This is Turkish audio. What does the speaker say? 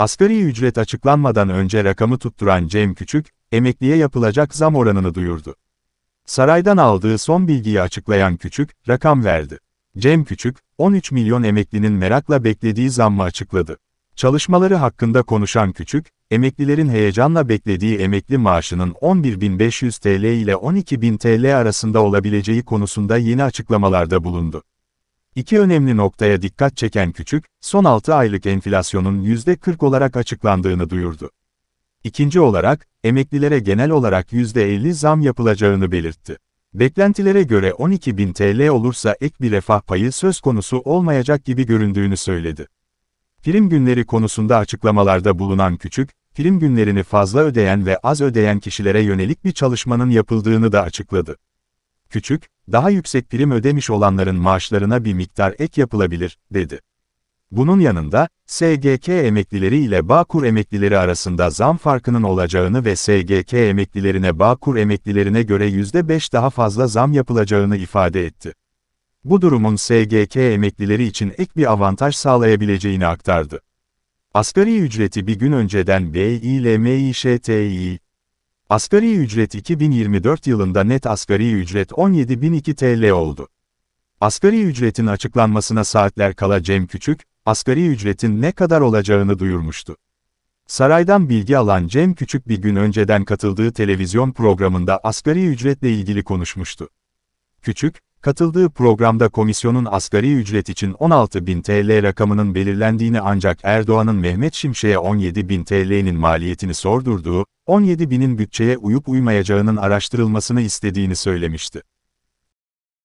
Asgari ücret açıklanmadan önce rakamı tutturan Cem Küçük, emekliye yapılacak zam oranını duyurdu. Saraydan aldığı son bilgiyi açıklayan Küçük, rakam verdi. Cem Küçük, 13 milyon emeklinin merakla beklediği zammı açıkladı. Çalışmaları hakkında konuşan Küçük, emeklilerin heyecanla beklediği emekli maaşının 11.500 TL ile 12.000 TL arasında olabileceği konusunda yeni açıklamalarda bulundu. İki önemli noktaya dikkat çeken Küçük, son 6 aylık enflasyonun %40 olarak açıklandığını duyurdu. İkinci olarak, emeklilere genel olarak %50 zam yapılacağını belirtti. Beklentilere göre 12.000 TL olursa ek bir refah payı söz konusu olmayacak gibi göründüğünü söyledi. Prim günleri konusunda açıklamalarda bulunan Küçük, prim günlerini fazla ödeyen ve az ödeyen kişilere yönelik bir çalışmanın yapıldığını da açıkladı küçük, daha yüksek prim ödemiş olanların maaşlarına bir miktar ek yapılabilir, dedi. Bunun yanında, SGK emeklileri ile Bağkur emeklileri arasında zam farkının olacağını ve SGK emeklilerine Bağkur emeklilerine göre %5 daha fazla zam yapılacağını ifade etti. Bu durumun SGK emeklileri için ek bir avantaj sağlayabileceğini aktardı. Asgari ücreti bir gün önceden BİLMİŞTİ Asgari ücret 2024 yılında net asgari ücret 17.002 TL oldu. Asgari ücretin açıklanmasına saatler kala Cem Küçük, asgari ücretin ne kadar olacağını duyurmuştu. Saraydan bilgi alan Cem Küçük bir gün önceden katıldığı televizyon programında asgari ücretle ilgili konuşmuştu. Küçük, Katıldığı programda komisyonun asgari ücret için 16.000 TL rakamının belirlendiğini ancak Erdoğan'ın Mehmet Şimşek'e 17.000 TL'nin maliyetini sordurduğu, 17.000'in bütçeye uyup uymayacağının araştırılmasını istediğini söylemişti.